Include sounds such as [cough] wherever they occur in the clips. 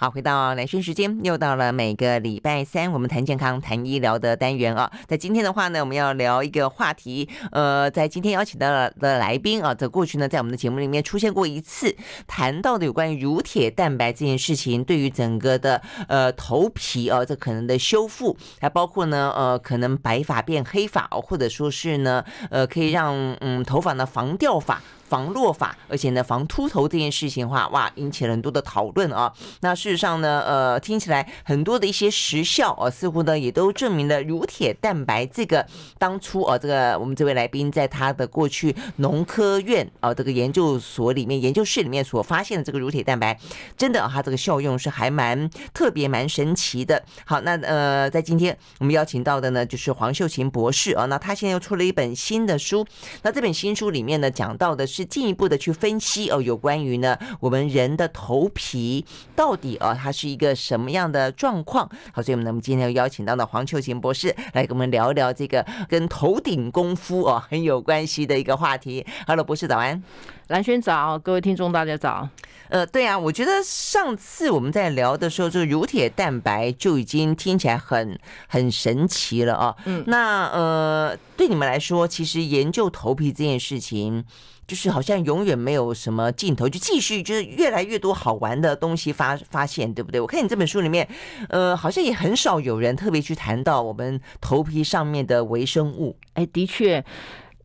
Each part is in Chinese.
好，回到来生时间，又到了每个礼拜三，我们谈健康、谈医疗的单元啊。在今天的话呢，我们要聊一个话题，呃，在今天邀请到的来宾啊，在过去呢，在我们的节目里面出现过一次，谈到的有关于乳铁蛋白这件事情，对于整个的呃头皮啊，这可能的修复，还包括呢，呃，可能白发变黑发哦，或者说是呢，呃，可以让嗯头发呢防掉发。防落法，而且呢，防秃头这件事情的话，哇，引起了很多的讨论啊。那事实上呢，呃，听起来很多的一些实效啊，似乎呢也都证明了乳铁蛋白这个当初啊，这个我们这位来宾在他的过去农科院啊这个研究所里面研究室里面所发现的这个乳铁蛋白，真的啊，它这个效用是还蛮特别、蛮神奇的。好，那呃，在今天我们邀请到的呢，就是黄秀琴博士啊，那他现在又出了一本新的书，那这本新书里面呢，讲到的是。是进一步的去分析哦，有关于呢我们人的头皮到底啊它是一个什么样的状况？好，所以我们今天又邀请到的黄秋琴博士来跟我们聊一聊这个跟头顶功夫哦很有关系的一个话题。Hello，博士早安，蓝轩早，各位听众大家早。呃，对啊，我觉得上次我们在聊的时候，就乳铁蛋白就已经听起来很很神奇了啊。嗯，那呃，对你们来说，其实研究头皮这件事情，就是好像永远没有什么尽头，就继续就是越来越多好玩的东西发发现，对不对？我看你这本书里面，呃，好像也很少有人特别去谈到我们头皮上面的微生物。哎，的确，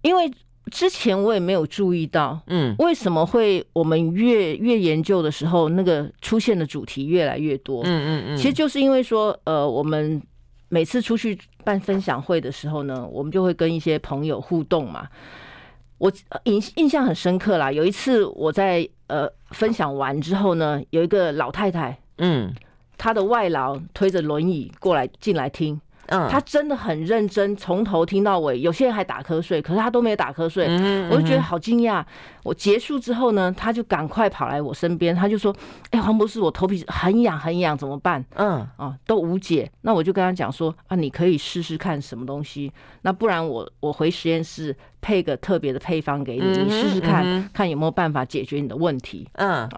因为。之前我也没有注意到，嗯，为什么会我们越越研究的时候，那个出现的主题越来越多，嗯嗯嗯，其实就是因为说，呃，我们每次出去办分享会的时候呢，我们就会跟一些朋友互动嘛。我印印象很深刻啦，有一次我在呃分享完之后呢，有一个老太太，嗯，她的外劳推着轮椅过来进来听。他真的很认真，从头听到尾。有些人还打瞌睡，可是他都没有打瞌睡。我就觉得好惊讶。我结束之后呢，他就赶快跑来我身边，他就说：“哎，黄博士，我头皮很痒，很痒，怎么办？”嗯，啊，都无解。那我就跟他讲说：“啊，你可以试试看什么东西。那不然我我回实验室配个特别的配方给你，你试试看看有没有办法解决你的问题。”嗯，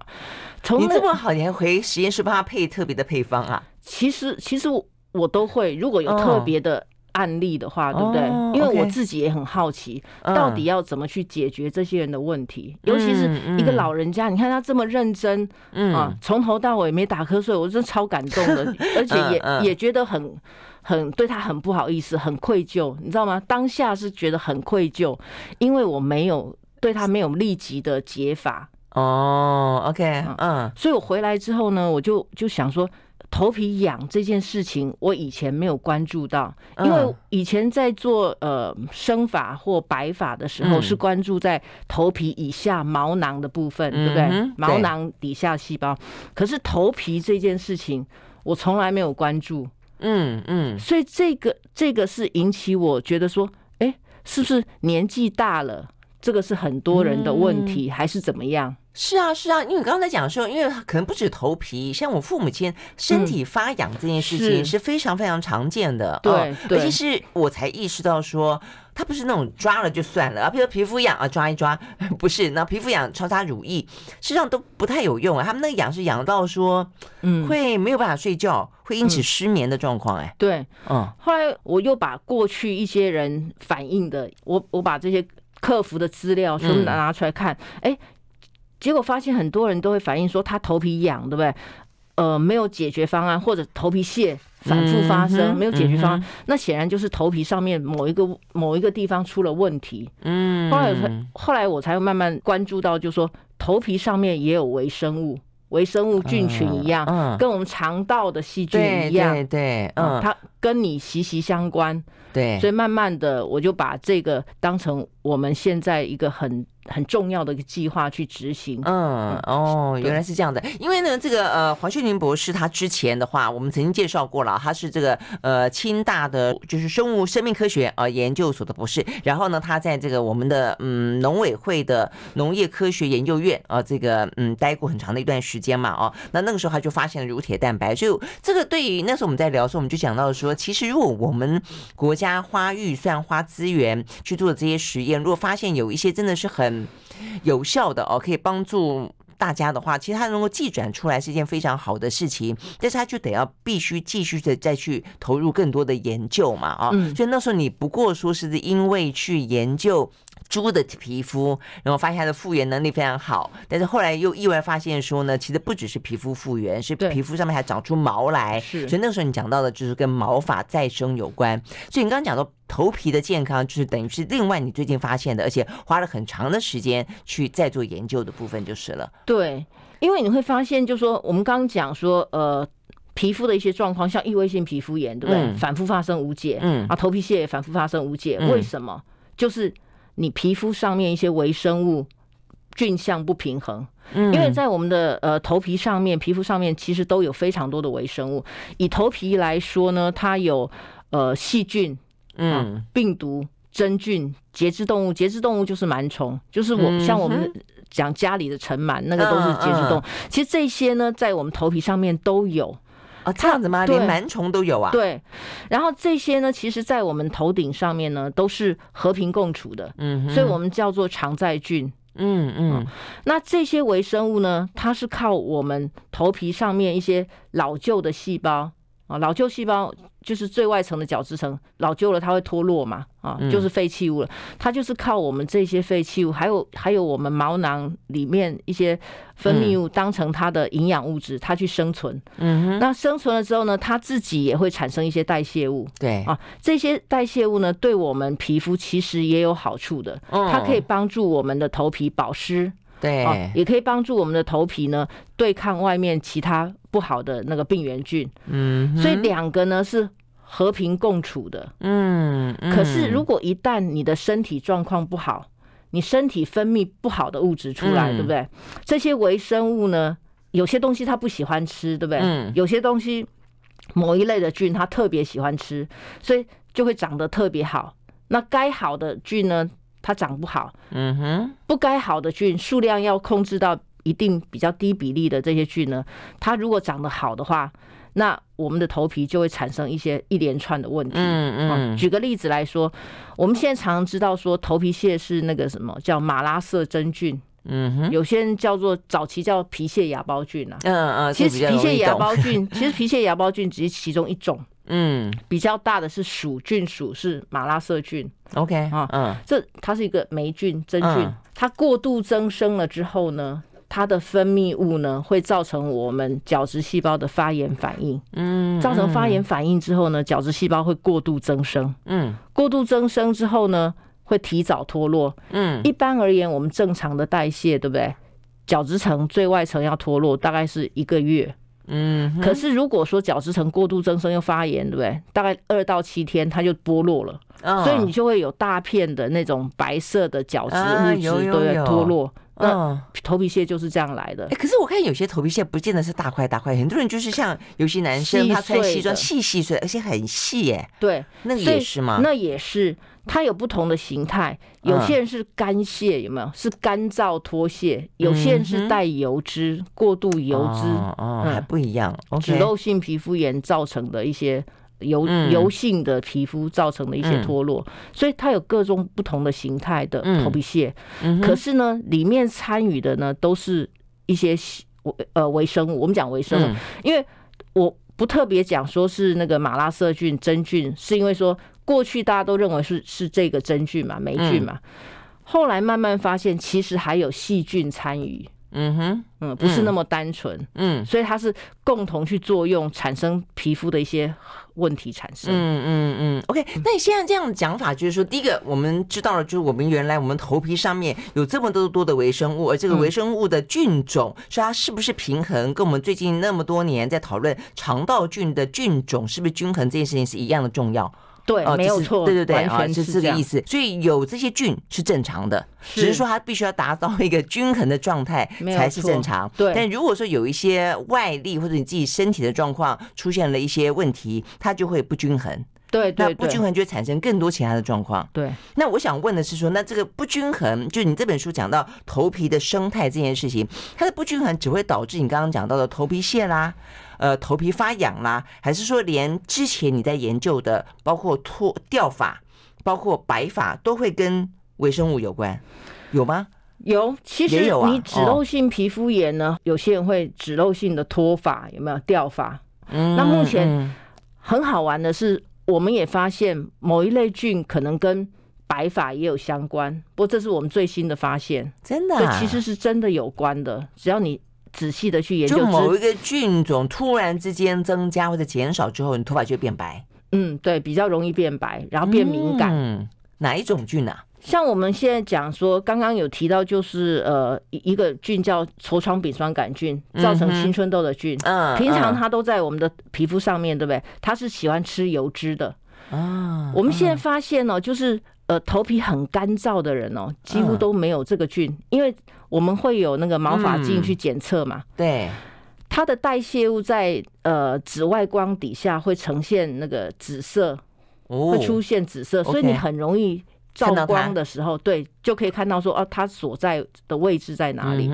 从你这么好，你还回实验室帮他配特别的配方啊？其实，其实我。我都会，如果有特别的案例的话，对不对？因为我自己也很好奇，到底要怎么去解决这些人的问题。尤其是一个老人家，你看他这么认真，啊，从头到尾没打瞌睡，我真超感动的，[laughs] 而且也也觉得很很对他很不好意思，很愧疚，你知道吗？当下是觉得很愧疚，因为我没有对他没有立即的解法。哦，OK，嗯，所以我回来之后呢，我就就想说。头皮痒这件事情，我以前没有关注到，因为以前在做呃生发或白发的时候，是关注在头皮以下毛囊的部分，对不对？毛囊底下细胞。可是头皮这件事情，我从来没有关注。嗯嗯。所以这个这个是引起我觉得说，哎，是不是年纪大了，这个是很多人的问题，还是怎么样？是啊是啊，因为你刚才讲的时候，因为可能不止头皮，像我父母亲身体发痒这件事情是非常非常常见的。对，而且是我才意识到说，它不是那种抓了就算了啊，譬如皮肤痒啊抓一抓，[laughs] 不是，那皮肤痒擦擦乳液，实际上都不太有用。啊。他们那个痒是痒到说，嗯，会没有办法睡觉，会引起失眠的状况，哎，对，嗯。后来我又把过去一些人反映的，我我把这些客服的资料全部拿出来看，哎。结果发现很多人都会反映说他头皮痒，对不对？呃，没有解决方案，或者头皮屑反复发生，没有解决方案。那显然就是头皮上面某一个某一个地方出了问题。嗯，后来后来我才慢慢关注到，就是说头皮上面也有微生物，微生物菌群一样，跟我们肠道的细菌一样，对对，嗯，它跟你息息相关。对，所以慢慢的我就把这个当成我们现在一个很很重要的一个计划去执行。嗯，哦，原来是这样的。因为呢，这个呃，黄秀玲博士他之前的话，我们曾经介绍过了，他是这个呃，清大的就是生物生命科学啊研究所的博士。然后呢，他在这个我们的嗯农委会的农业科学研究院啊这个嗯待过很长的一段时间嘛啊。那那个时候他就发现了乳铁蛋白，就这个对于那时候我们在聊的时候，我们就讲到说，其实如果我们国家加花预算、花资源去做这些实验，如果发现有一些真的是很有效的哦，可以帮助大家的话，其实它能够寄转出来是一件非常好的事情。但是它就得要必须继续的再去投入更多的研究嘛，啊，所以那时候你不过说是因为去研究。猪的皮肤，然后发现它的复原能力非常好，但是后来又意外发现说呢，其实不只是皮肤复原，是皮肤上面还长出毛来，是，所以那个时候你讲到的就是跟毛发再生有关。所以你刚刚讲到头皮的健康，就是等于是另外你最近发现的，而且花了很长的时间去再做研究的部分就是了。对，因为你会发现，就说我们刚讲说，呃，皮肤的一些状况，像异位性皮肤炎，对不对？反复发生无解，嗯啊，头皮屑反复发生无解，为什么？就是。你皮肤上面一些微生物菌相不平衡，嗯，因为在我们的呃头皮上面、皮肤上面其实都有非常多的微生物。以头皮来说呢，它有呃细菌，嗯，病毒、真菌、节肢动物。节肢动物就是螨虫，就是我像我们讲家里的尘螨，那个都是节肢动物。其实这些呢，在我们头皮上面都有。啊，这样子吗？连螨虫都有啊。对，然后这些呢，其实，在我们头顶上面呢，都是和平共处的。嗯，所以我们叫做常在菌。嗯嗯，那这些微生物呢，它是靠我们头皮上面一些老旧的细胞啊，老旧细胞。就是最外层的角质层老旧了，它会脱落嘛？啊，就是废弃物了。它就是靠我们这些废弃物，还有还有我们毛囊里面一些分泌物，当成它的营养物质，它去生存。嗯哼。那生存了之后呢，它自己也会产生一些代谢物。对。啊，这些代谢物呢，对我们皮肤其实也有好处的。它可以帮助我们的头皮保湿。对，也可以帮助我们的头皮呢，对抗外面其他不好的那个病原菌。嗯，所以两个呢是和平共处的。嗯，可是如果一旦你的身体状况不好，你身体分泌不好的物质出来，对不对？这些微生物呢，有些东西它不喜欢吃，对不对？嗯，有些东西某一类的菌它特别喜欢吃，所以就会长得特别好。那该好的菌呢？它长不好，嗯哼，不该好的菌数量要控制到一定比较低比例的这些菌呢，它如果长得好的话，那我们的头皮就会产生一些一连串的问题。嗯嗯，举个例子来说，我们现在常常知道说头皮屑是那个什么叫马拉色真菌，嗯哼，有些人叫做早期叫皮屑芽孢菌啊，嗯嗯，其实皮屑芽孢菌 [laughs] 其实皮屑芽孢菌只是其中一种。嗯，比较大的是鼠菌属是马拉色菌，OK 啊，嗯，这它是一个霉菌、真菌，它过度增生了之后呢，它的分泌物呢会造成我们角质细胞的发炎反应，嗯，造成发炎反应之后呢，角质细胞会过度增生，嗯，过度增生之后呢会提早脱落，嗯，一般而言我们正常的代谢对不对？角质层最外层要脱落大概是一个月。嗯，可是如果说角质层过度增生又发炎，对不对？大概二到七天它就剥落了，所以你就会有大片的那种白色的角质物质都要脱落。那头皮屑就是这样来的。哎，可是我看有些头皮屑不见得是大块大块，很多人就是像有些男生他穿西装细细碎，而且很细哎。对，那也是吗？那也是。它有不同的形态，有些人是干屑，有没有？是干燥脱屑，有些人是带油脂，过度油脂哦，还不一样。脂漏性皮肤炎造成的一些油油性的皮肤造成的一些脱落，所以它有各种不同的形态的头皮屑。可是呢，里面参与的呢都是一些呃微生物。我们讲微生物，因为我不特别讲说是那个马拉色菌真菌，是因为说。过去大家都认为是是这个真菌嘛霉菌嘛，后来慢慢发现其实还有细菌参与，嗯哼，嗯，不是那么单纯，嗯，所以它是共同去作用产生皮肤的一些问题产生，嗯嗯嗯，OK，那你现在这样的讲法就是说，第一个我们知道了就是我们原来我们头皮上面有这么多多的微生物，而这个微生物的菌种说它是不是平衡，跟我们最近那么多年在讨论肠道菌的菌种是不是均衡这件事情是一样的重要。对，没有错，对对对，啊，是这个意思。所以有这些菌是正常的，只是说它必须要达到一个均衡的状态才是正常。对，但如果说有一些外力或者你自己身体的状况出现了一些问题，它就会不均衡。对，那不均衡就会产生更多其他的状况。对，那我想问的是说，那这个不均衡，就你这本书讲到头皮的生态这件事情，它的不均衡只会导致你刚刚讲到的头皮屑啦？呃，头皮发痒啦，还是说连之前你在研究的，包括脱掉发，包括白发，都会跟微生物有关，有吗？有，其实你脂漏性皮肤炎呢，有些人会脂漏性的脱发，有没有掉发？嗯，那目前很好玩的是，我们也发现某一类菌可能跟白发也有相关，不过这是我们最新的发现，真的，这其实是真的有关的，只要你。仔细的去研究，就某一个菌种突然之间增加或者减少之后，你头发就会变白。嗯，对，比较容易变白，然后变敏感。嗯，哪一种菌啊？像我们现在讲说，刚刚有提到，就是呃，一个菌叫痤疮丙酸杆菌，造成青春痘的菌。嗯，平常它都在我们的皮肤上面，对不对？它是喜欢吃油脂的。啊，我们现在发现呢，就是呃，头皮很干燥的人哦，几乎都没有这个菌，因为。我们会有那个毛发镜去检测嘛？对，它的代谢物在呃紫外光底下会呈现那个紫色，会出现紫色，所以你很容易照光的时候，对，就可以看到说啊，它所在的位置在哪里？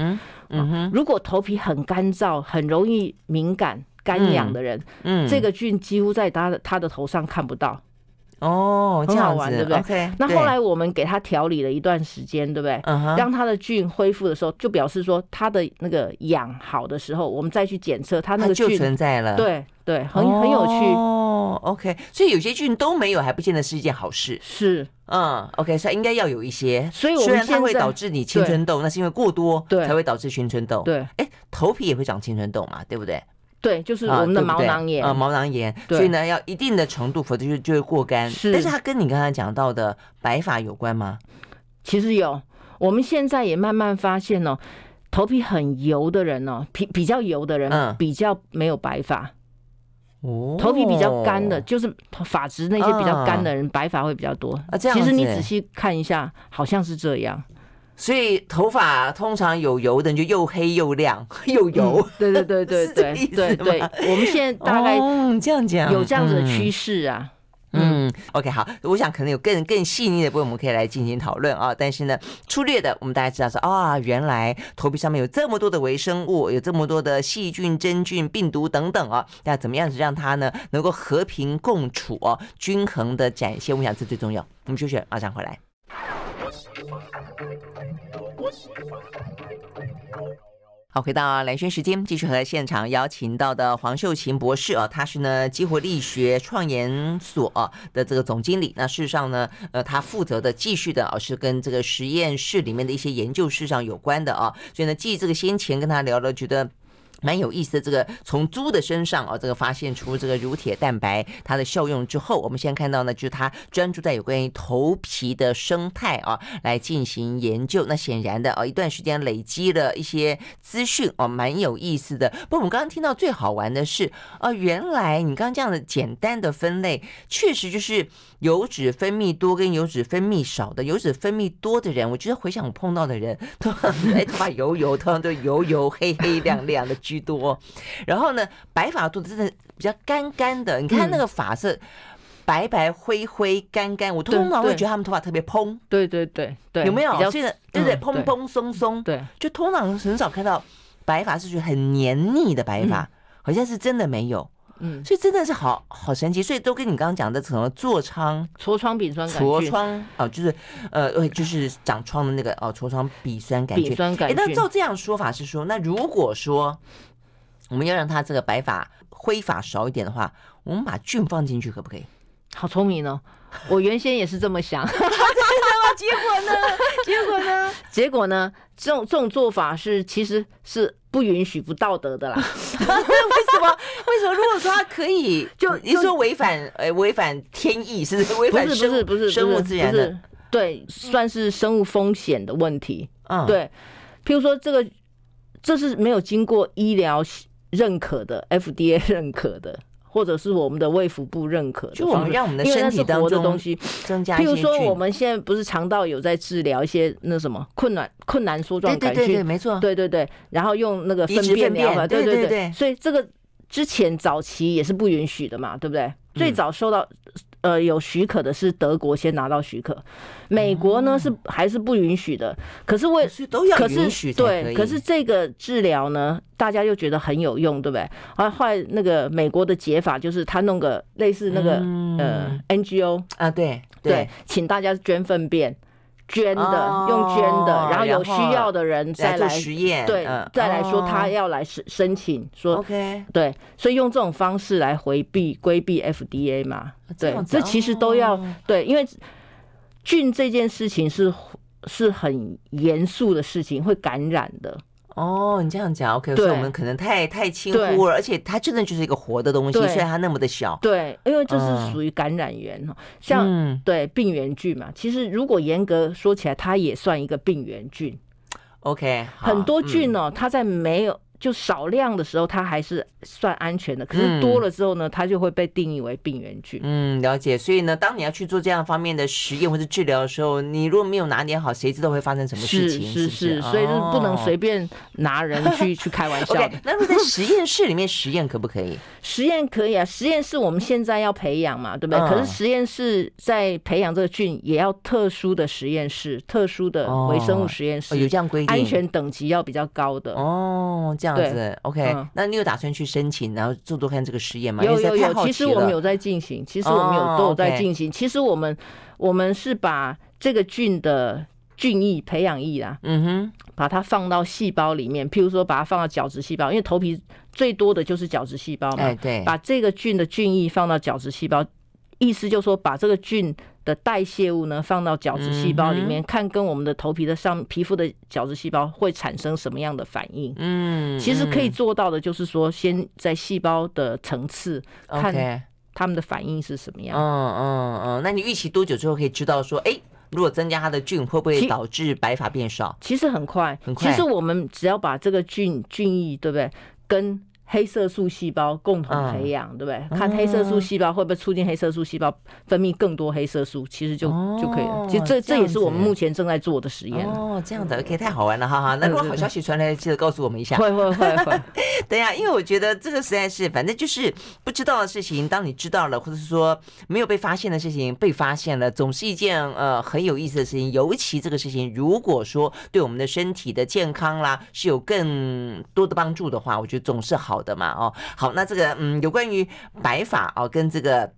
嗯哼，如果头皮很干燥、很容易敏感、干痒的人，嗯，这个菌几乎在他的他的头上看不到。哦，这好玩，对不对？OK，那后来我们给他调理了一段时间，对不对？嗯哼，让他的菌恢复的时候，就表示说他的那个养好的时候，我们再去检测他那个菌就存在了。对对，很很有趣。哦，OK，所以有些菌都没有还不见得是一件好事。是，嗯，OK，所以应该要有一些。所以虽然它会导致你青春痘，那是因为过多对，才会导致青春痘。对，哎，头皮也会长青春痘嘛，对不对？对，就是我们的毛囊炎啊，毛囊炎。所以呢，要一定的程度，否则就就会过干。是，但是它跟你刚才讲到的白发有关吗？其实有，我们现在也慢慢发现哦，头皮很油的人哦，皮比较油的人，比较没有白发。哦。头皮比较干的，就是发质那些比较干的人，白发会比较多。啊，这样其实你仔细看一下，好像是这样。所以头发通常有油的人就又黑又亮 [laughs] 又油，对对对对 [laughs] 对对对。我们现在大概这样讲，有这样子的趋势啊。嗯，OK，好，我想可能有更更细腻的部分，我们可以来进行讨论啊。但是呢，粗略的，我们大家知道是啊，原来头皮上面有这么多的微生物，有这么多的细菌、真菌、病毒等等啊。要怎么样子让它呢能够和平共处哦，均衡的展现，我想这最重要。我们休选，马上回来。好，回到蓝轩时间，继续和现场邀请到的黄秀琴博士啊，他是呢激活力学创研所的这个总经理。那事实上呢，呃，他负责的继续的啊，是跟这个实验室里面的一些研究事项有关的啊。所以呢，继这个先前跟他聊了，觉得。蛮有意思的，这个从猪的身上啊，这个发现出这个乳铁蛋白它的效用之后，我们现在看到呢，就是它专注在有关于头皮的生态啊来进行研究。那显然的哦，一段时间累积了一些资讯哦，蛮有意思的。不过我们刚刚听到最好玩的是，哦，原来你刚刚这样的简单的分类，确实就是。油脂分泌多跟油脂分泌少的，油脂分泌多的人，我觉得回想我碰到的人 [laughs] 都，哎，头发油油，通常都油油黑黑亮亮的居多。然后呢，白发多的真的比较干干的，你看那个发色白白灰灰干干，我通常会觉得他们头发特别蓬，对对对对，有没有？现在对对蓬蓬松松，对，就通常很少看到白发是觉得很黏腻的白发，好像是真的没有。嗯，所以真的是好好神奇，所以都跟你刚刚讲的什么痤疮、痤疮丙酸杆菌、痤疮哦，就是呃，就是长疮的那个哦，痤疮丙酸杆菌。哎，那照这样说法是说，那如果说我们要让它这个白发灰发少一点的话，我们把菌放进去可不可以？好聪明哦，我原先也是这么想，[laughs] [laughs] 结果呢？结果呢？结果呢？这种这种做法是其实是不允许、不道德的啦。[laughs] [laughs] 为什么？为什么？如果说他可以，就你说违反呃违反天意是 [laughs] 违反生是不是生物自然的，对，算是生物风险的问题嗯，对，譬如说这个，这是没有经过医疗认可的，FDA 认可的。或者是我们的胃腹部认可，就我们让我们的身体当中增加比譬如说，我们现在不是肠道有在治疗一些那什么困难、困难缩状杆菌，没错，对对对。然后用那个粪便，对对对。所以这个之前早期也是不允许的嘛，对不对？最早受到。呃，有许可的是德国先拿到许可，美国呢是还是不允许的。可是我，可是对，可是这个治疗呢，大家又觉得很有用，对不对？后来那个美国的解法就是他弄个类似那个呃 NGO 啊，对对，请大家捐粪便。捐的用捐的，然后有需要的人再来，对，再来说他要来申申请说，OK，对，所以用这种方式来回避规避 FDA 嘛？对，这其实都要对，因为菌这件事情是是很严肃的事情，会感染的。哦，你这样讲，OK，所以我们可能太太轻忽了，而且它真的就是一个活的东西，虽然它那么的小。对，因为这是属于感染源哦，像对病原菌嘛，其实如果严格说起来，它也算一个病原菌。OK，很多菌哦，它在没有。就少量的时候，它还是算安全的。可是多了之后呢，它就会被定义为病原菌。嗯，了解。所以呢，当你要去做这样方面的实验或者治疗的时候，你如果没有拿捏好，谁知道会发生什么事情？是是是，所以是不能随便拿人去去开玩笑。那在实验室里面实验可不可以？[laughs] 实验可以啊。实验室我们现在要培养嘛，对不对？可是实验室在培养这个菌，也要特殊的实验室、特殊的微生物实验室，有这样规定，安全等级要比较高的。哦，这样。对，OK，那你有打算去申请，然后做做看这个实验吗？有有有，其实我们有在进行，其实我们有都有在进行。其实我们我们是把这个菌的菌液培养液啊，嗯哼，把它放到细胞里面，譬如说把它放到角质细胞，因为头皮最多的就是角质细胞嘛。哎，对，把这个菌的菌液放到角质细胞，意思就是说把这个菌。的代谢物呢，放到角质细胞里面看，跟我们的头皮的上皮肤的角质细胞会产生什么样的反应？嗯，其实可以做到的，就是说先在细胞的层次看它们的反应是什么样。嗯嗯嗯，那你预期多久之后可以知道说，哎，如果增加它的菌，会不会导致白发变少？其实很快，很快。其实我们只要把这个菌菌液，对不对？跟黑色素细胞共同培养，对不对？看黑色素细胞会不会促进黑色素细胞分泌更多黑色素，其实就就可以了。其实这这也是我们目前正在做的实验哦。这样的，OK，太好玩了，哈哈。那如果好消息传来，记得告诉我们一下。会会会会。等下，[laughs] 因为我觉得这个实在是，反正就是不知道的事情，当你知道了，或者是说没有被发现的事情被发现了，总是一件呃很有意思的事情。尤其这个事情，如果说对我们的身体的健康啦是有更多的帮助的话，我觉得总是好。的嘛，哦，好，那这个，嗯，有关于白发哦跟这个。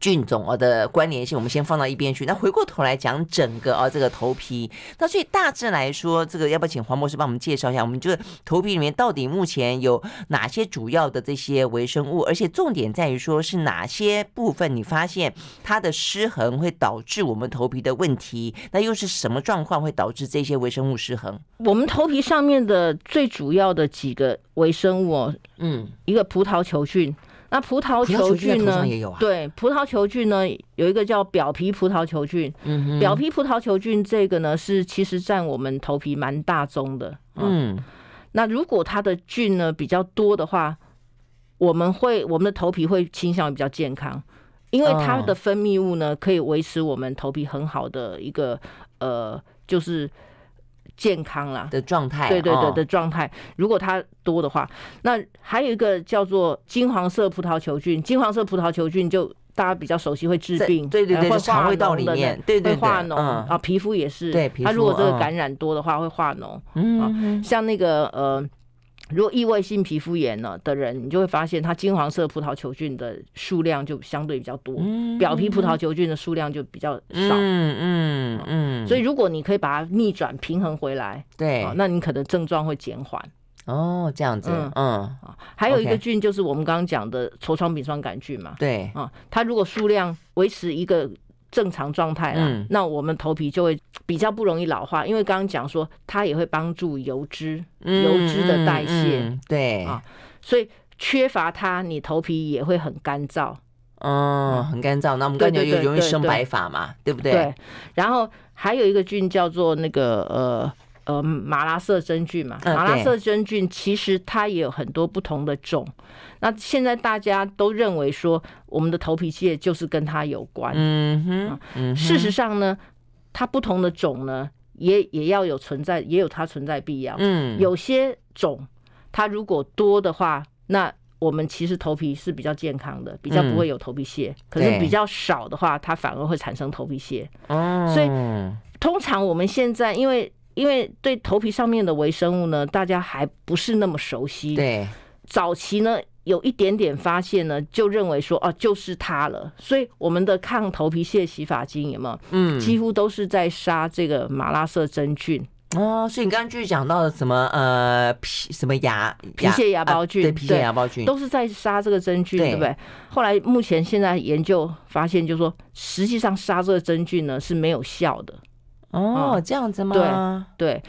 菌种哦的关联性，我们先放到一边去。那回过头来讲，整个哦这个头皮，那所以大致来说，这个要不要请黄博士帮我们介绍一下？我们就是头皮里面到底目前有哪些主要的这些微生物？而且重点在于说，是哪些部分你发现它的失衡会导致我们头皮的问题？那又是什么状况会导致这些微生物失衡？我们头皮上面的最主要的几个微生物哦，嗯，一个葡萄球菌。那葡萄球菌呢？对，葡萄球菌呢，有一个叫表皮葡萄球菌。嗯，表皮葡萄球菌这个呢，是其实占我们头皮蛮大宗的。嗯，那如果它的菌呢比较多的话，我们会我们的头皮会倾向于比较健康，因为它的分泌物呢可以维持我们头皮很好的一个呃，就是。健康了的状态，对对对的状态。如果它多的话，那还有一个叫做金黄色葡萄球菌。金黄色葡萄球菌就大家比较熟悉，会治病，对对对，会肠胃道里面，对对会化脓啊，皮肤也是，对如果这个感染多的话会化脓，嗯，像那个呃。如果异位性皮肤炎了的人，你就会发现它金黄色葡萄球菌的数量就相对比较多，表皮葡萄球菌的数量就比较少。嗯嗯嗯。所以如果你可以把它逆转平衡回来，对，那你可能症状会减缓。哦，这样子。嗯啊，还有一个菌就是我们刚刚讲的痤疮丙酸杆菌嘛。对啊，它如果数量维持一个。正常状态啦。那我们头皮就会比较不容易老化，因为刚刚讲说它也会帮助油脂、油脂的代谢，对啊，所以缺乏它，你头皮也会很干燥，嗯，很干燥。那我们更觉就容易生白发嘛，对不对？对？然后还有一个菌叫做那个呃。呃，马拉色真菌嘛，马拉色真菌其实它也有很多不同的种。那现在大家都认为说，我们的头皮屑就是跟它有关。嗯哼，事实上呢，它不同的种呢，也也要有存在，也有它存在必要。嗯，有些种它如果多的话，那我们其实头皮是比较健康的，比较不会有头皮屑。可是比较少的话，它反而会产生头皮屑。哦，所以通常我们现在因为因为对头皮上面的微生物呢，大家还不是那么熟悉。对，早期呢有一点点发现呢，就认为说哦，就是它了。所以我们的抗头皮屑洗发精有没有？嗯，几乎都是在杀这个马拉色真菌。哦，所以你刚刚就讲到了什么呃皮什么牙皮屑芽孢菌，对皮屑芽孢菌都是在杀这个真菌，对不对？后来目前现在研究发现，就是说实际上杀这个真菌呢是没有效的。哦，这样子吗？对对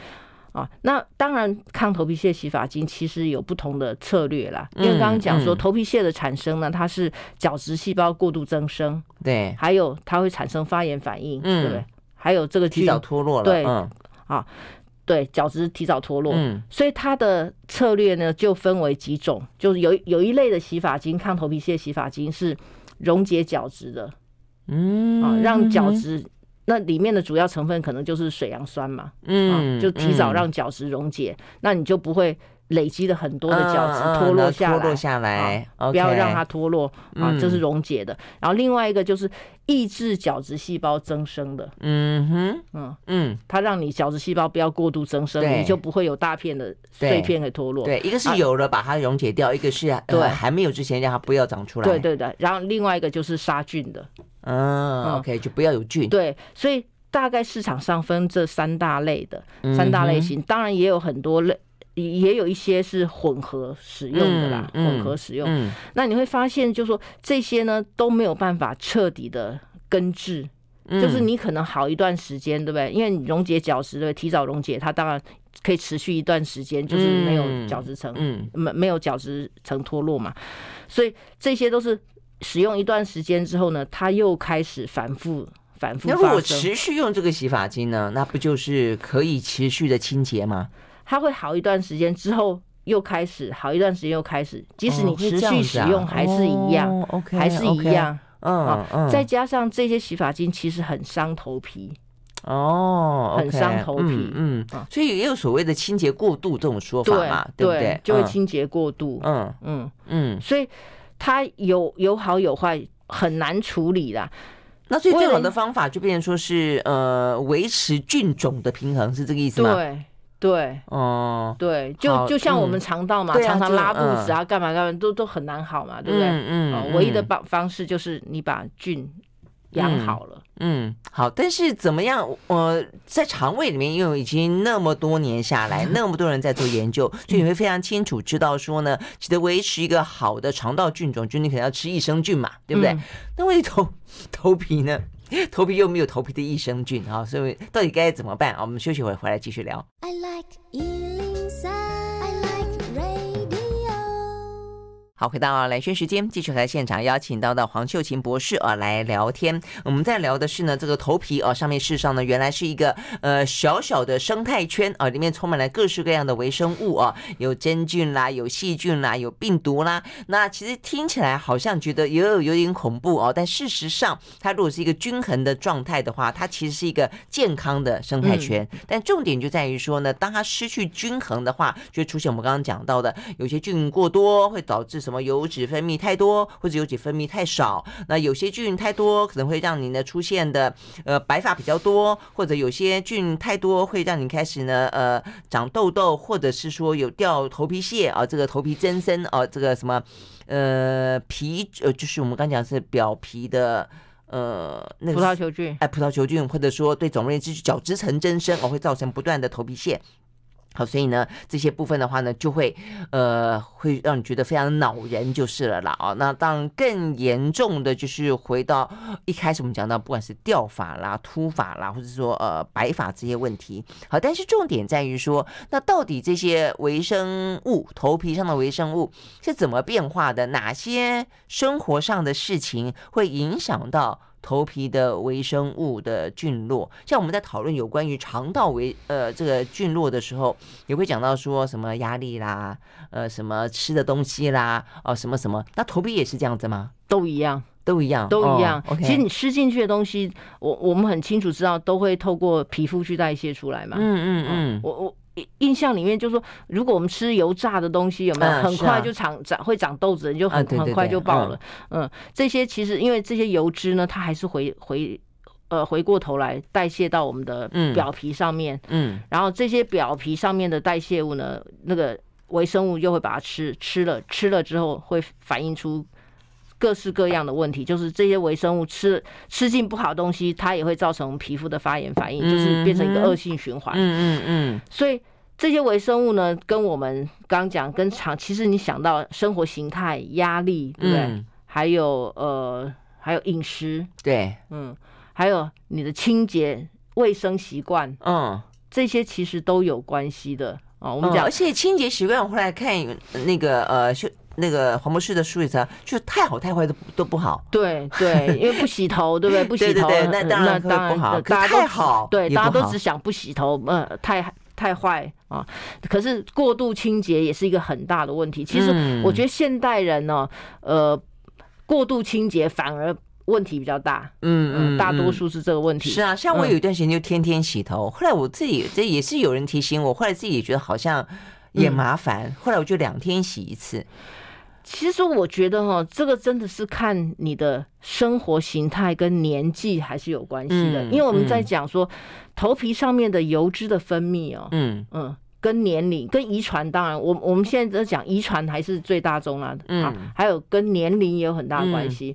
啊，那当然，抗头皮屑洗发精其实有不同的策略啦。因为刚刚讲说，头皮屑的产生呢，它是角质细胞过度增生，对，还有它会产生发炎反应，对不对？还有这个提早脱落了，对啊，对角质提早脱落，所以它的策略呢就分为几种，就是有有一类的洗发精，抗头皮屑洗发精是溶解角质的，嗯啊，让角质。那里面的主要成分可能就是水杨酸嘛，嗯，就提早让角质溶解，那你就不会累积的很多的角质脱落下来，脱、落下来，不要让它脱落啊，这是溶解的。然后另外一个就是抑制角质细胞增生的，嗯哼，嗯嗯，它让你角质细胞不要过度增生，你就不会有大片的碎片给脱落。对，一个是有了把它溶解掉，一个是对还没有之前让它不要长出来。对对对，然后另外一个就是杀菌的。啊，OK，就不要有菌。对，所以大概市场上分这三大类的三大类型，当然也有很多类，也有一些是混合使用的啦，混合使用。那你会发现，就说这些呢都没有办法彻底的根治，就是你可能好一段时间，对不对？因为你溶解角质的提早溶解它，当然可以持续一段时间，就是没有角质层，嗯，没没有角质层脱落嘛，所以这些都是。使用一段时间之后呢，它又开始反复反复。那如果持续用这个洗发精呢，那不就是可以持续的清洁吗？它会好一段时间之后又开始，好一段时间又开始。即使你持续使用，还是一样还是一样，嗯嗯。再加上这些洗发精其实很伤头皮，哦，很伤头皮，嗯，所以也有所谓的清洁过度这种说法嘛，对不对？就会清洁过度，嗯嗯嗯，所以。它有有好有坏，很难处理的。那所以最好的方法就变成说是呃维持菌种的平衡，是这个意思吗？对对，哦对，就就像我们肠道嘛，常常拉肚子啊，干嘛干嘛都都很难好嘛，对不对？嗯嗯，唯一的方方式就是你把菌。养好了，嗯，好，但是怎么样？呃，在肠胃里面，因为已经那么多年下来，[laughs] 那么多人在做研究，所以你会非常清楚知道说呢，记得维持一个好的肠道菌种，就你肯定要吃益生菌嘛，对不对？[laughs] 那为头头皮呢？头皮又没有头皮的益生菌啊，所以到底该怎么办啊？我们休息会，回来继续聊。好，回到蓝轩时间，继续在现场邀请到的黄秀琴博士啊来聊天。我们在聊的是呢，这个头皮哦上面事实上呢，原来是一个呃小小的生态圈啊，里面充满了各式各样的微生物啊，有真菌啦，有细菌啦，有病毒啦。那其实听起来好像觉得也有有点恐怖哦，但事实上，它如果是一个均衡的状态的话，它其实是一个健康的生态圈。但重点就在于说呢，当它失去均衡的话，就会出现我们刚刚讲到的有些菌过多会导致。什么油脂分泌太多，或者油脂分泌太少？那有些菌太多，可能会让你呢出现的呃白发比较多，或者有些菌太多，会让你开始呢呃长痘痘，或者是说有掉头皮屑啊，这个头皮增生哦，这个什么呃皮呃就是我们刚讲是表皮的呃那个葡萄球菌哎，葡萄球菌或者说对，总而言之是角质层增生而会造成不断的头皮屑。好，所以呢，这些部分的话呢，就会，呃，会让你觉得非常恼人，就是了啦。哦，那当然更严重的就是回到一开始我们讲到，不管是掉发啦、秃发啦，或者说呃白发这些问题。好，但是重点在于说，那到底这些微生物、头皮上的微生物是怎么变化的？哪些生活上的事情会影响到？头皮的微生物的菌落，像我们在讨论有关于肠道微呃这个菌落的时候，也会讲到说什么压力啦，呃什么吃的东西啦，哦什么什么，那头皮也是这样子吗？都一样，都一样，都一样。其实你吃进去的东西，我我们很清楚知道，都会透过皮肤去代谢出来嘛。嗯嗯嗯，我我。印象里面就说，如果我们吃油炸的东西，有没有很快就长长会长痘子，你就很很快就爆了。嗯，这些其实因为这些油脂呢，它还是回回呃回过头来代谢到我们的表皮上面。嗯，然后这些表皮上面的代谢物呢，那个微生物又会把它吃吃了吃了之后，会反映出。各式各样的问题，就是这些微生物吃吃进不好东西，它也会造成皮肤的发炎反应，就是变成一个恶性循环。嗯嗯嗯。所以这些微生物呢，跟我们刚讲跟肠，其实你想到生活形态、压力，对不对？还有呃，还有饮食，对，嗯，还有你的清洁卫生习惯，嗯，这些其实都有关系的哦，我们讲，而且清洁习惯，我后来看那个呃那个黄博士的梳理层，就太好太坏都都不好。对对，因为不洗头，对不对？[laughs] 不洗头，那当然当然不好。可太好，对，大家都只想不洗头，嗯，太太坏啊。可是过度清洁也是一个很大的问题。其实我觉得现代人呢，呃，过度清洁反而问题比较大。嗯嗯，大多数是这个问题。是啊，像我有一段时间就天天洗头，后来我自己这也是有人提醒我，后来自己也觉得好像也麻烦，后来我就两天洗一次。其实我觉得哈，这个真的是看你的生活形态跟年纪还是有关系的，因为我们在讲说头皮上面的油脂的分泌哦，嗯嗯，跟年龄、跟遗传，当然我我们现在在讲遗传还是最大宗啦，啊，还有跟年龄也有很大的关系，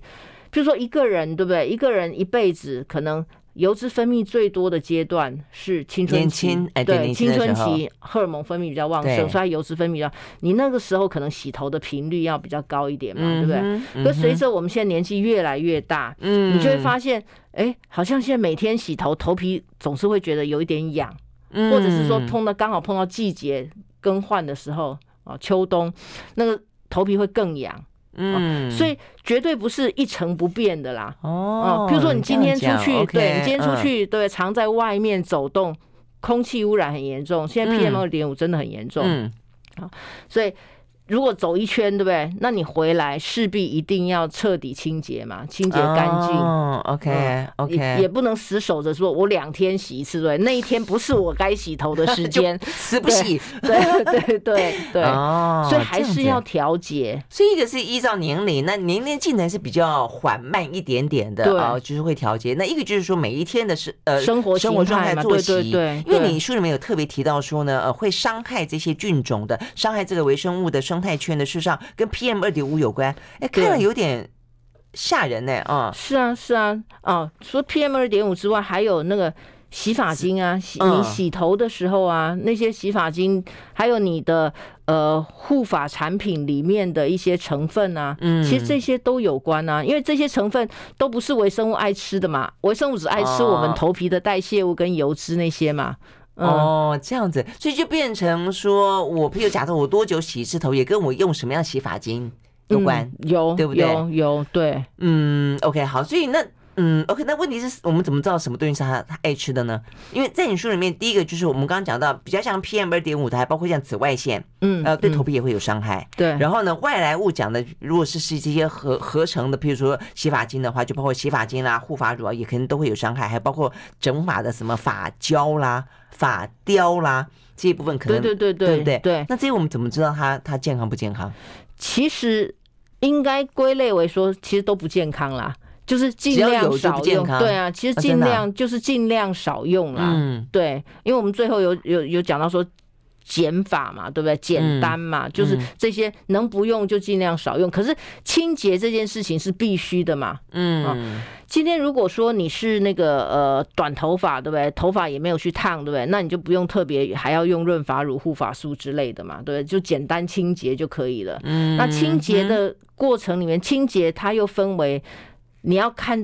比如说一个人对不对？一个人一辈子可能。油脂分泌最多的阶段是青春期，对，青春期荷尔蒙分泌比较旺盛，所以油脂分泌较，你那个时候可能洗头的频率要比较高一点嘛，对不对？可随着我们现在年纪越来越大，嗯，你就会发现，哎，好像现在每天洗头，头皮总是会觉得有一点痒，或者是说碰到刚好碰到季节更换的时候，啊，秋冬那个头皮会更痒。嗯，所以绝对不是一成不变的啦。哦，比如说你今天出去，对，你今天出去，对，常在外面走动，空气污染很严重。现在 PM 二点五真的很严重。嗯，好，所以。如果走一圈，对不对？那你回来势必一定要彻底清洁嘛，清洁干净。OK OK，也也不能死守着说，我两天洗一次，对，那一天不是我该洗头的时间，[laughs] 死不洗。对 [laughs] 对对对。哦，所以还是要调节。所以一个是依照年龄，那年龄进程是比较缓慢一点点的，哦，就是会调节。那一个就是说每一天的生呃生活生活状态作息。对对对。因为你书里面有特别提到说呢，呃，会伤害这些菌种的，伤害这个微生物的生。生态圈的事实上跟 PM 二点五有关，哎，看了有点吓人呢啊！是啊，是啊，啊，除了 PM 二点五之外，还有那个洗发精啊，洗你洗头的时候啊，那些洗发精，还有你的呃护发产品里面的一些成分啊，嗯，其实这些都有关啊，因为这些成分都不是微生物爱吃的嘛，微生物只爱吃我们头皮的代谢物跟油脂那些嘛。哦，这样子，所以就变成说，我譬如假设我多久洗一次头也跟我用什么样洗发精有关，有对不对？有有对，嗯，OK，好，所以那。嗯，OK，那问题是我们怎么知道什么东西是他他爱吃的呢？因为在你书里面，第一个就是我们刚刚讲到，比较像 PM 二点五，还包括像紫外线，嗯，呃，对头皮也会有伤害。对。然后呢，外来物讲的，如果是是这些合合成的，比如说洗发精的话，就包括洗发精啦、护发乳啊，也可能都会有伤害，还包括整发的什么发胶啦、发雕啦这一部分可能对对对对对对。那这我们怎么知道它它健康不健康？其实应该归类为说，其实都不健康啦。就是尽量少用，对啊，其实尽量就是尽量少用啦，对，因为我们最后有有有讲到说减法嘛，对不对？简单嘛，就是这些能不用就尽量少用。可是清洁这件事情是必须的嘛，嗯啊，今天如果说你是那个呃短头发，对不对？头发也没有去烫，对不对？那你就不用特别还要用润发乳、护发素之类的嘛，对不对？就简单清洁就可以了。嗯，那清洁的过程里面，清洁它又分为。你要看，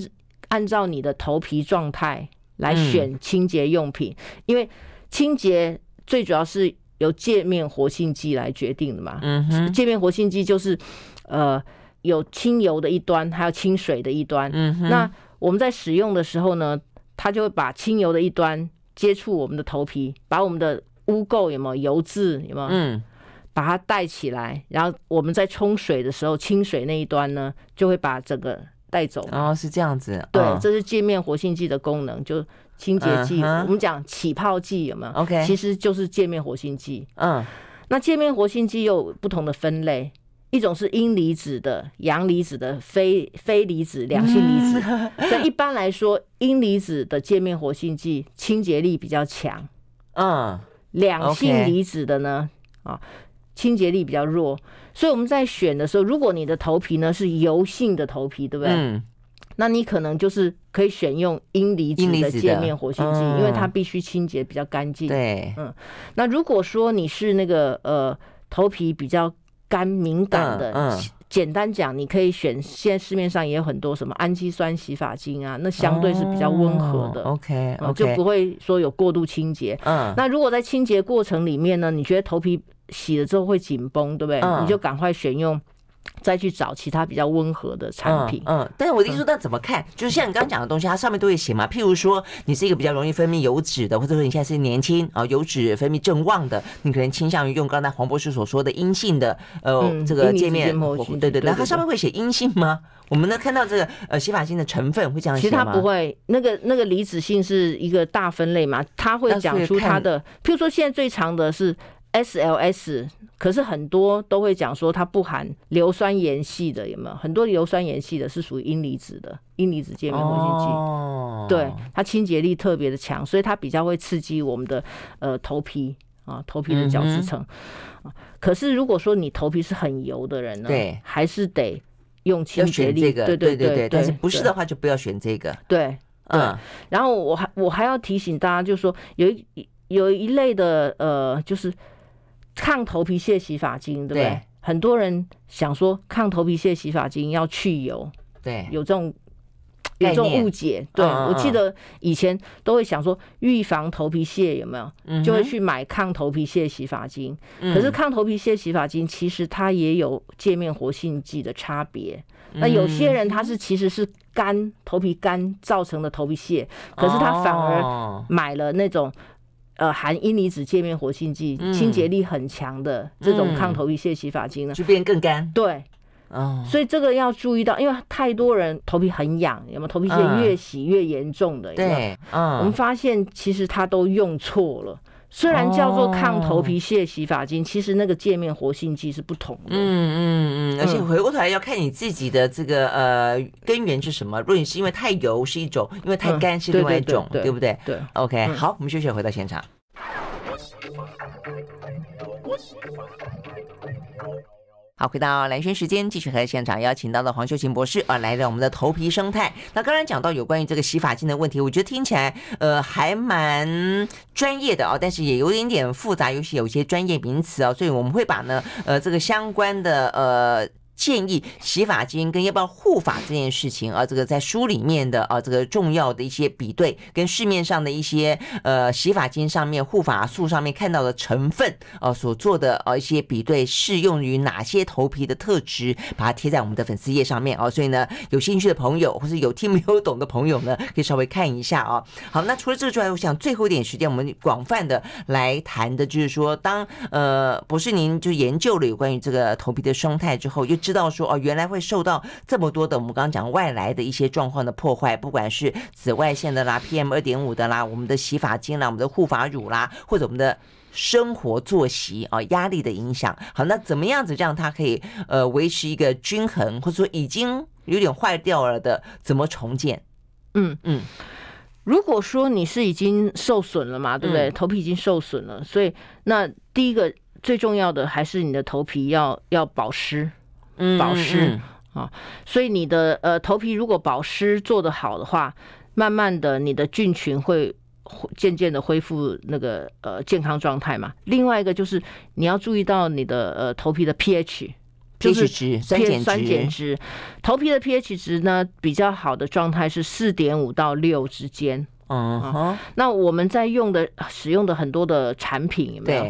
按照你的头皮状态来选清洁用品，因为清洁最主要是由界面活性剂来决定的嘛。嗯哼。界面活性剂就是，呃，有清油的一端，还有清水的一端。嗯哼。那我们在使用的时候呢，它就会把清油的一端接触我们的头皮，把我们的污垢有没有油渍有没有，嗯，把它带起来，然后我们在冲水的时候，清水那一端呢，就会把整个。带走后是这样子。对，这是界面活性剂的功能，就清洁剂。我们讲起泡剂有没有？OK，其实就是界面活性剂。嗯，那界面活性剂有不同的分类，一种是阴离子的、阳离子的、非非离子、两性离子。[laughs] 以一般来说，阴离子的界面活性剂清洁力比较强。嗯，两性离子的呢啊，清洁力比较弱。所以我们在选的时候，如果你的头皮呢是油性的头皮，对不对？嗯。那你可能就是可以选用阴离子的界面活性剂，因为它必须清洁比较干净。对，嗯。那如果说你是那个呃头皮比较干敏感的，简单讲，你可以选现在市面上也有很多什么氨基酸洗发精啊，那相对是比较温和的。OK，OK，就不会说有过度清洁。嗯。那如果在清洁过程里面呢，你觉得头皮？洗了之后会紧绷，对不对？你就赶快选用，再去找其他比较温和的产品。嗯，但是我的意说那怎么看？就是像你刚刚讲的东西，它上面都会写嘛。譬如说，你是一个比较容易分泌油脂的，或者说你现在是年轻啊，油脂分泌正旺的，你可能倾向于用刚才黄博士所说的阴性的呃这个界面。对对对。它上面会写阴性吗？我们能看到这个呃洗发精的成分会这样写吗？其实它不会，那个那个离子性是一个大分类嘛，它会讲出它的。譬如说现在最长的是。SLS，可是很多都会讲说它不含硫酸盐系的，有没有？很多硫酸盐系的是属于阴离子的，阴离子界面活性剂，对它清洁力特别的强，所以它比较会刺激我们的呃头皮啊，头皮的角质层。可是如果说你头皮是很油的人呢，对，还是得用清洁力。这对对对对，但是不是的话就不要选这个。对，嗯。然后我还我还要提醒大家，就是说有一有一类的呃，就是。抗头皮屑洗发精，对不对？很多人想说抗头皮屑洗发精要去油，对，有这种有种误解。对，我记得以前都会想说预防头皮屑有没有，就会去买抗头皮屑洗发精。可是抗头皮屑洗发精其实它也有界面活性剂的差别。那有些人他是其实是干头皮干造成的头皮屑，可是他反而买了那种。呃，含阴离子界面活性剂，清洁力很强的这种抗头皮屑洗发精呢，就变更干。对，所以这个要注意到，因为太多人头皮很痒，有没有头皮屑越洗越严重的？对，嗯，我们发现其实他都用错了。虽然叫做抗头皮屑洗发精，其实那个界面活性剂是不同的。嗯嗯嗯，而且回过头来要看你自己的这个呃根源是什么。如果你是因为太油是一种，因为太干是另外一种，对不对？对。OK，好，我们休息回到现场。好，回到蓝轩时间，继续和现场邀请到的黄秀琴博士啊，来到我们的头皮生态。那刚才讲到有关于这个洗发精的问题，我觉得听起来呃还蛮专业的啊，但是也有点点复杂，尤其有些专业名词啊，所以我们会把呢呃这个相关的呃。建议洗发精跟要不要护发这件事情啊，这个在书里面的啊，这个重要的一些比对，跟市面上的一些呃洗发精上面护发素上面看到的成分啊所做的啊一些比对，适用于哪些头皮的特质，把它贴在我们的粉丝页上面啊。所以呢，有兴趣的朋友或是有听没有懂的朋友呢，可以稍微看一下啊。好，那除了这个之外，我想最后一点时间，我们广泛的来谈的就是说，当呃博士您就研究了有关于这个头皮的生态之后，又知道说哦，原来会受到这么多的我们刚刚讲外来的一些状况的破坏，不管是紫外线的啦、PM 二点五的啦、我们的洗发精啦、我们的护发乳啦，或者我们的生活作息啊、压力的影响。好，那怎么样子让它可以呃维持一个均衡，或者说已经有点坏掉了的怎么重建？嗯嗯，如果说你是已经受损了嘛，对不对？头皮已经受损了，所以那第一个最重要的还是你的头皮要要保湿。保湿啊，所以你的呃头皮如果保湿做得好的话，慢慢的你的菌群会渐渐的恢复那个呃健康状态嘛。另外一个就是你要注意到你的呃头皮的 pH，pH 值酸碱值，头皮的 pH 值呢比较好的状态是四点五到六之间。嗯那我们在用的使用的很多的产品有没有？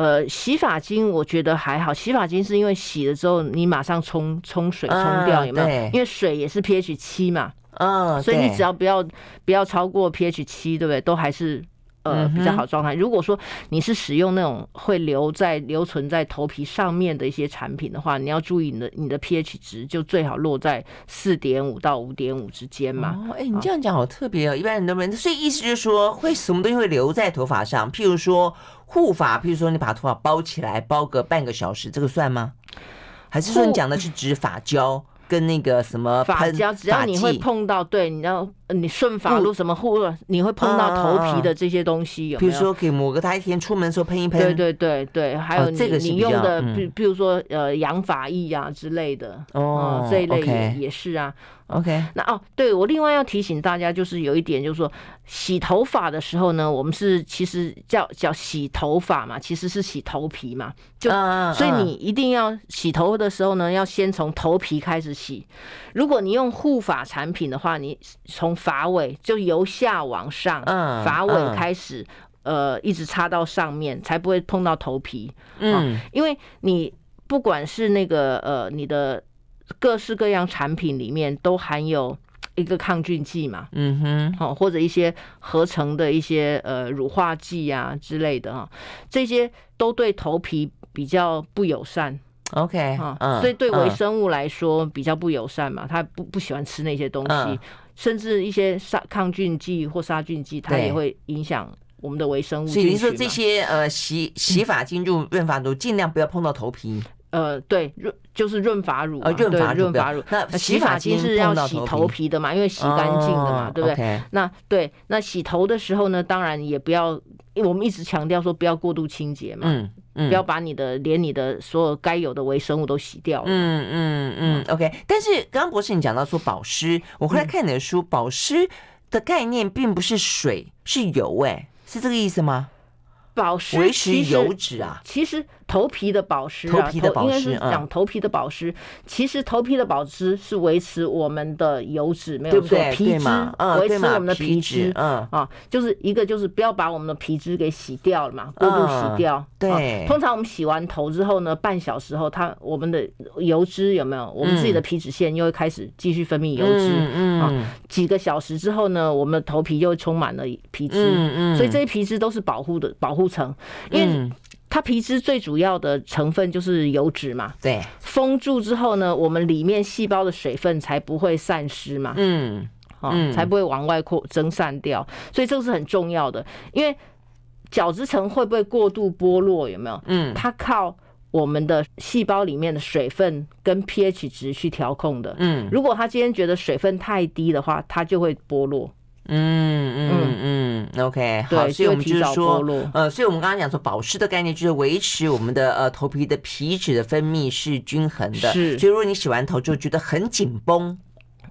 呃，洗发精我觉得还好，洗发精是因为洗了之后你马上冲冲水冲掉，有没有？因为水也是 pH 七嘛，嗯，所以你只要不要不要超过 pH 七，对不对？都还是呃比较好状态。如果说你是使用那种会留在留存在头皮上面的一些产品的话，你要注意你的你的 pH 值就最好落在四点五到五点五之间嘛。哎，你这样讲好特别一般人都没，所以意思就是说会什么东西会留在头发上，譬如说。护发，譬如说你把头发包起来，包个半个小时，这个算吗？还是说你讲的是指发胶跟那个什么喷发剂？碰到对，你要。你顺发，路什么护，你会碰到头皮的这些东西有。比如说，给某个他一天出门的时候喷一喷。对对对对，还有你你用的，比比如说呃养发液啊之类的哦，这一类也也是啊。OK，那哦，对我另外要提醒大家，就是有一点就是说，洗头发的时候呢，我们是其实叫叫洗头发嘛，其实是洗头皮嘛，就所以你一定要洗头的时候呢，要先从头皮开始洗。如果你用护发产品的话，你从发尾就由下往上，嗯，发尾开始，呃，一直插到上面，才不会碰到头皮。嗯，因为你不管是那个呃，你的各式各样产品里面都含有一个抗菌剂嘛，嗯哼，哦，或者一些合成的一些呃乳化剂啊之类的哈，这些都对头皮比较不友善。OK，啊，所以对微生物来说比较不友善嘛，它不不喜欢吃那些东西。甚至一些杀抗菌剂或杀菌剂，它也会影响我们的微生物。所以说这些呃洗洗发精、润发乳，尽量不要碰到头皮。呃，对，润就是润发乳。呃，润发润发乳。那洗发精是要洗头皮的嘛？因为洗干净的嘛，对不对？那对，那洗头的时候呢，当然也不要，我们一直强调说不要过度清洁嘛。嗯。不要把你的连你的所有该有的微生物都洗掉了。嗯嗯嗯。OK，但是刚刚博士你讲到说保湿，我后来看你的书，保湿的概念并不是水，是油，哎，是这个意思吗？保湿维持油脂啊，其实。头皮的保湿啊，头皮的保湿应该是讲头皮的保湿。其实头皮的保湿是维持我们的油脂，没有对皮脂，维持我们的皮脂。嗯啊，就是一个就是不要把我们的皮脂给洗掉了嘛，过度洗掉。对，通常我们洗完头之后呢，半小时后，它我们的油脂有没有？我们自己的皮脂腺又会开始继续分泌油脂。嗯嗯。啊，几个小时之后呢，我们的头皮又充满了皮脂。嗯嗯。所以这些皮脂都是保护的保护层，因为。它皮脂最主要的成分就是油脂嘛，对，封住之后呢，我们里面细胞的水分才不会散失嘛，嗯，哦，才不会往外扩蒸散掉，所以这个是很重要的。因为角质层会不会过度剥落，有没有？嗯，它靠我们的细胞里面的水分跟 pH 值去调控的，嗯，如果它今天觉得水分太低的话，它就会剥落，嗯嗯嗯。嗯，OK，好，所以我们就是说，呃，所以我们刚刚讲说保湿的概念就是维持我们的呃头皮的皮脂的分泌是均衡的，是。所以如果你洗完头就觉得很紧绷，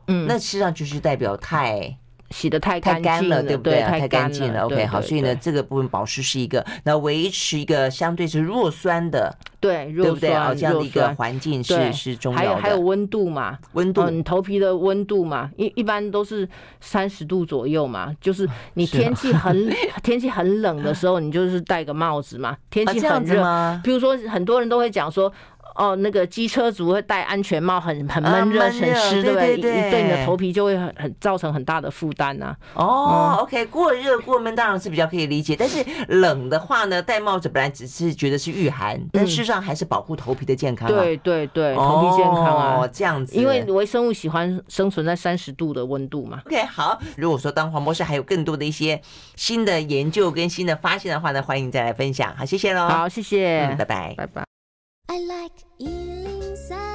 嗯，那实际上就是代表太。洗的太太干了，对不对？太干净了。OK，好，所以呢，这个部分保湿是一个，那维持一个相对是弱酸的，对，对不对？哦，这样的一个环境是是重要的。还有还有温度嘛，温度，你头皮的温度嘛，一一般都是三十度左右嘛，就是你天气很 [laughs] 天气很冷的时候，你就是戴个帽子嘛。天气很热，比如说很多人都会讲说。哦，那个机车族会戴安全帽，很很闷热，很湿，对不对？对对对，对你的头皮就会很很造成很大的负担呐。哦，OK，过热过闷当然是比较可以理解，但是冷的话呢，戴帽子本来只是觉得是御寒，但事实上还是保护头皮的健康。对对对，头皮健康啊，这样子。因为微生物喜欢生存在三十度的温度嘛。OK，好。如果说当黄博士还有更多的一些新的研究跟新的发现的话呢，欢迎再来分享。好，谢谢喽。好，谢谢，拜拜，拜拜。I like eating Sound.